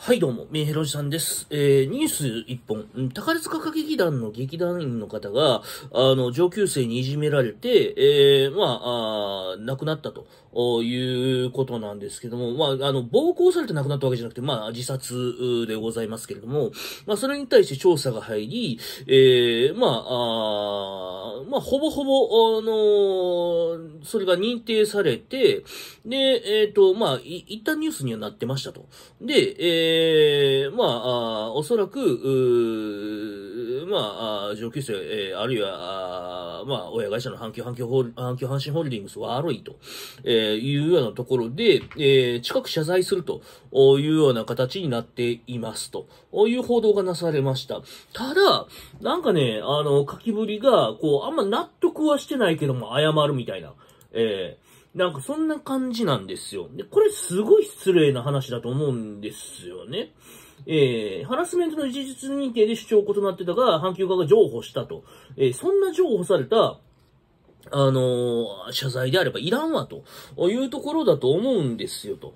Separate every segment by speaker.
Speaker 1: はい、どうも、メイヘロジさんです。えー、ニュース一本、宝塚歌劇団の劇団員の方が、あの、上級生にいじめられて、えー、まあ、あ亡くなったということなんですけども、まあ、あの、暴行されて亡くなったわけじゃなくて、まあ、自殺でございますけれども、まあ、それに対して調査が入り、えー、まあ、あまあ、ほぼほぼ、あのー、それが認定されて、で、えっ、ー、と、まあ、い、一旦ニュースにはなってましたと。で、えーえー、まあ、おそらく、まあ、上級生、えー、あるいは、あまあ、親会社の阪急阪急ホ阪急阪神ホールディングス悪いと、えー、いうようなところで、えー、近く謝罪するというような形になっていますという報道がなされました。ただ、なんかね、あの、書きぶりが、こう、あんま納得はしてないけども、謝るみたいな、えー、なんかそんな感じなんですよ。で、これすごい失礼な話だと思うんですよね。えー、ハラスメントの事実認定で主張を異なってたが、阪急側が譲歩したと。えー、そんな譲歩された、あの謝罪であればいらんわ、というところだと思うんですよ、と。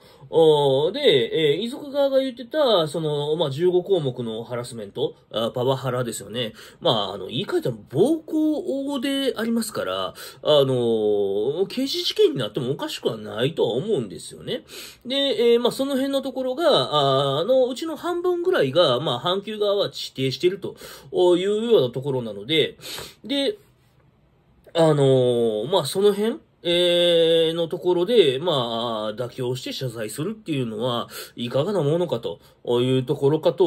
Speaker 1: で、えー、遺族側が言ってた、その、まあ、15項目のハラスメント、パワハラですよね。まあ、あの、言い換えたら暴行でありますから、あの刑事事件になってもおかしくはないとは思うんですよね。で、えー、まあ、その辺のところが、あの、うちの半分ぐらいが、まあ、半球側は指定してるというようなところなので、で、あのー、まあ、その辺えー、のところで、まあ、妥協して謝罪するっていうのは、いかがなものかというところかと、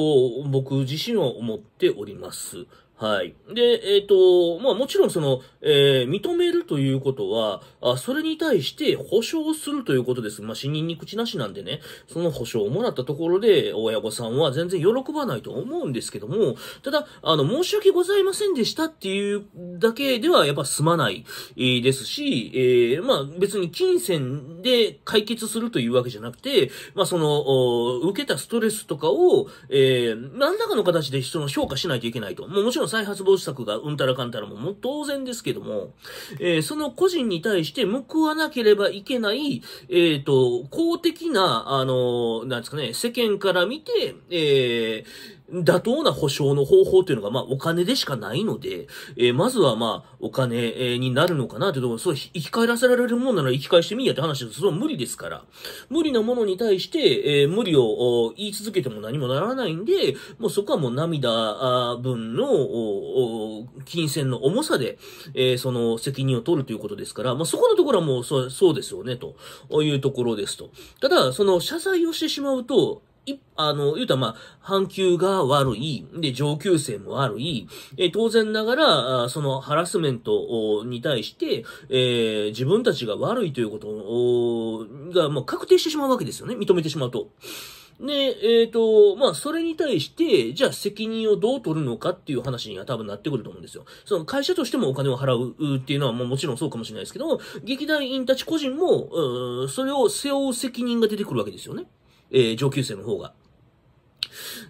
Speaker 1: 僕自身は思っております。はい。で、えっ、ー、と、まあもちろんその、えー、認めるということは、あそれに対して保証するということです。まあ死人に口なしなんでね、その保証をもらったところで、親御さんは全然喜ばないと思うんですけども、ただ、あの、申し訳ございませんでしたっていうだけではやっぱ済まない、ですし、えー、まあ別に金銭で解決するというわけじゃなくて、まあその、受けたストレスとかを、えー、何らかの形で人の評価しないといけないと。もちろんの再発防止策がうんたらかんたらもも当然ですけども、えー、その個人に対して報わなければいけない、えっ、ー、と、公的な、あの、なんですかね、世間から見て、えー、妥当な保証の方法というのが、まあ、お金でしかないので、えー、まずはまあ、お金、えー、になるのかなというところ、そう、生き返らせられるもんなら生き返してみやって話です。それは無理ですから。無理なものに対して、えー、無理を言い続けても何もならないんで、もうそこはもう涙分の、金銭の重さで、えー、その責任を取るということですから、まあ、そこのところはもう、そう、そうですよね、というところですと。ただ、その謝罪をしてしまうと、い、あの、言うたらまあ、半球が悪い、で、上級生も悪い、え当然ながら、そのハラスメントに対して、えー、自分たちが悪いということを、が、ま確定してしまうわけですよね。認めてしまうと。で、えっ、ー、と、まあ、それに対して、じゃあ責任をどう取るのかっていう話には多分なってくると思うんですよ。その会社としてもお金を払うっていうのはももちろんそうかもしれないですけど、劇団員たち個人も、それを背負う責任が出てくるわけですよね。えー、上級生の方が。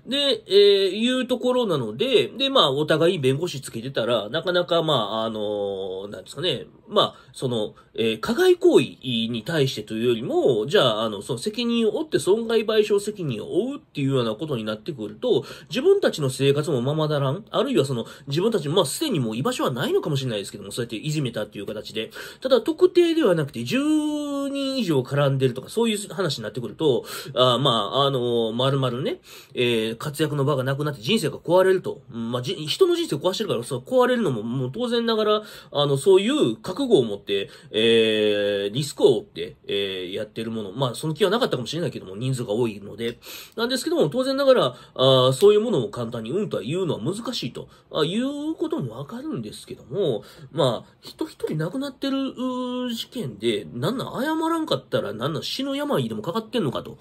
Speaker 1: で、えー、いうところなので、で、まあ、お互い弁護士つけてたら、なかなか、まあ、あのー、なんですかね、まあ、その、えー、加害行為に対してというよりも、じゃあ、あの、その責任を負って損害賠償責任を負うっていうようなことになってくると、自分たちの生活もままだらん、あるいはその、自分たち、まあ、すでにもう居場所はないのかもしれないですけども、そうやっていじめたっていう形で、ただ、特定ではなくて、10人以上絡んでるとか、そういう話になってくると、あまあ、あのー、まるまるね、えー活躍の場がなくなって人生が壊れると。まあ、じ、人の人生壊してるから、そう、壊れるのも、もう当然ながら、あの、そういう覚悟を持って、えー、リスクを負って、えー、やってるもの。まあ、その気はなかったかもしれないけども、人数が多いので。なんですけども、当然ながら、あそういうものを簡単にうんとは言うのは難しいと、あいうこともわかるんですけども、まあ、人一人亡くなってる、事件で、なんなん謝らんかったら、なんなん死ぬ病でもかかってんのかと、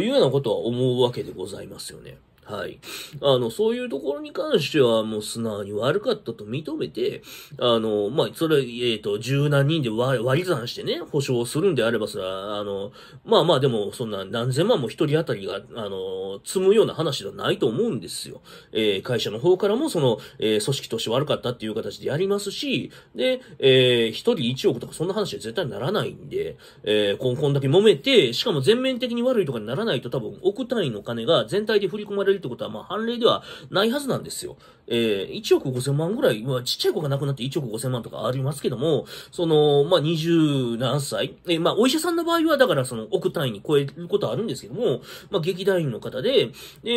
Speaker 1: いうようなことは思うわけでございますよね。はい。あの、そういうところに関しては、もう素直に悪かったと認めて、あの、まあ、それ、えっ、ー、と、十何人で割り算してね、保証するんであれば、それは、あの、まあまあ、でも、そんな何千万も一人当たりが、あの、積むような話ではないと思うんですよ。えー、会社の方からも、その、えー、組織として悪かったっていう形でやりますし、で、えー、一人一億とかそんな話は絶対ならないんで、えー、こん、こんだけ揉めて、しかも全面的に悪いとかにならないと多分、億単位の金が全体で振り込まれるるってことは、まあ、判例ではないはずなんですよ。えー、1億5千万ぐらい、まあ、ちっちゃい子が亡くなって1億5千万とかありますけども、その、まあ、二十何歳、えー、まあ、お医者さんの場合は、だから、その、億単位に超えることはあるんですけども、まあ、劇団員の方で、え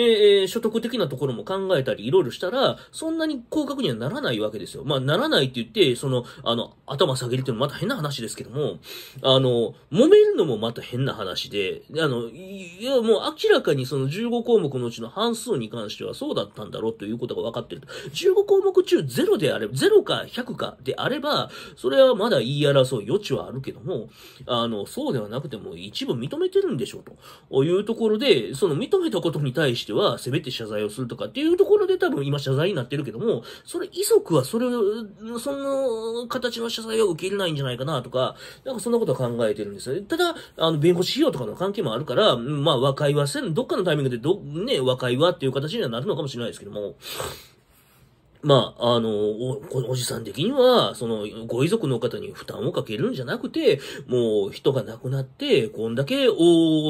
Speaker 1: ー、所得的なところも考えたり、いろいろしたら、そんなに高額にはならないわけですよ。まあ、ならないって言って、その、あの、頭下げるっていうのはまた変な話ですけども、あの、揉めるのもまた変な話で、あの、いや、もう明らかにその15項目のうちの半関数に関してはそうだったんだろうということが分かってると。15項目中0であれば、0か100かであれば、それはまだ言い争う余地はあるけども、あの、そうではなくても一部認めてるんでしょうというところで、その認めたことに対しては、せめて謝罪をするとかっていうところで多分今謝罪になってるけども、それ遺族はそれを、その形の謝罪を受け入れないんじゃないかなとか、なんかそんなことは考えてるんですよね。ただ、あの、弁護士費用とかの関係もあるから、まあ和解はせん、どっかのタイミングでど、ね、和解ははっていう形にはなるのかもしれないですけども、まあ、あの、お、おじさん的には、その、ご遺族の方に負担をかけるんじゃなくて、もう人が亡くなって、こんだけ大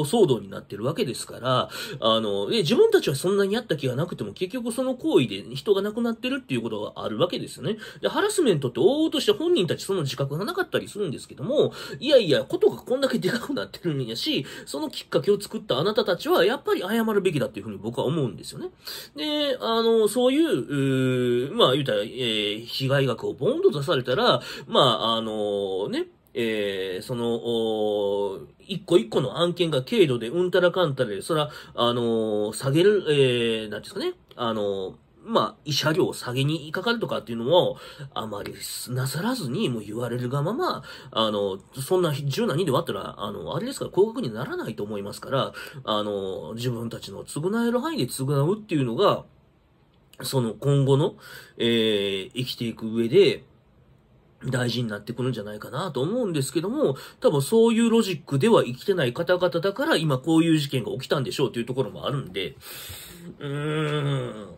Speaker 1: 騒動になってるわけですから、あの、自分たちはそんなにやった気がなくても、結局その行為で人が亡くなってるっていうことがあるわけですよね。で、ハラスメントってお々として本人たちその自覚がなかったりするんですけども、いやいや、ことがこんだけでかくなってるんやし、そのきっかけを作ったあなたたちは、やっぱり謝るべきだっていうふうに僕は思うんですよね。で、あの、そういう、うまあ言うたら、えー、被害額をボンと出されたら、まああのー、ね、えー、その、お一個一個の案件が軽度でうんたらかんたらで、そら、あのー、下げる、えー、なんですかね、あのー、まあ、慰謝料を下げにかかるとかっていうのを、あまりなさらずに、もう言われるがまま、あの、そんな柔軟にで割ったら、あの、あれですから、高額にならないと思いますから、あの、自分たちの償える範囲で償うっていうのが、その今後の、えー、生きていく上で、大事になってくるんじゃないかなと思うんですけども、多分そういうロジックでは生きてない方々だから今こういう事件が起きたんでしょうというところもあるんで、うーん。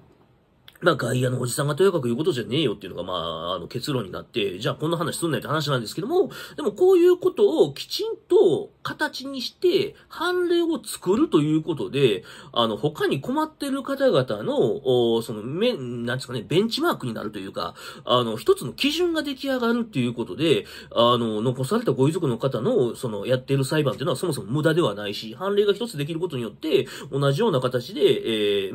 Speaker 1: まあ、外野のおじさんがとやかく言うことじゃねえよっていうのが、まあ、あの、結論になって、じゃあこんな話すんないって話なんですけども、でもこういうことをきちんと形にして、判例を作るということで、あの、他に困ってる方々の、その、め、なんですかね、ベンチマークになるというか、あの、一つの基準が出来上がるっていうことで、あの、残されたご遺族の方の、その、やってる裁判っていうのはそもそも無駄ではないし、判例が一つできることによって、同じような形で、え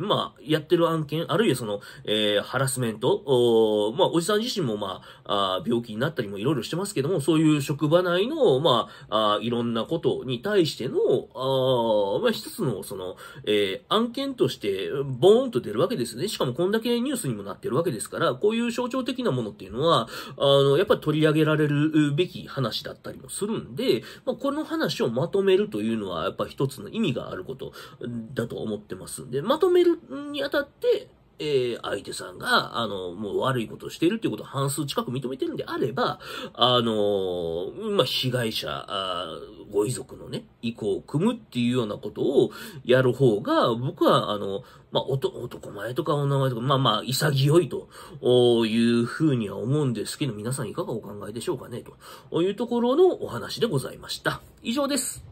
Speaker 1: ー、まあ、やってる案件、あるいはその、えー、ハラスメント、おまあ、おじさん自身も、まあ、あ病気になったりもいろいろしてますけども、そういう職場内の、まあ、いろんなことに対しての、あまあ、一つの、その、えー、案件として、ボーンと出るわけですね。しかもこんだけニュースにもなってるわけですから、こういう象徴的なものっていうのは、あの、やっぱり取り上げられるべき話だったりもするんで、まあ、この話をまとめるというのは、やっぱ一つの意味があることだと思ってますんで、まとめるにあたって、えー、相手さんが、あの、もう悪いことをしているっていうことを半数近く認めてるんであれば、あの、まあ、被害者あ、ご遺族のね、意向を組むっていうようなことをやる方が、僕は、あの、まあ、男前とか女前とか、まあまあ、潔いというふうには思うんですけど、皆さんいかがお考えでしょうかね、というところのお話でございました。以上です。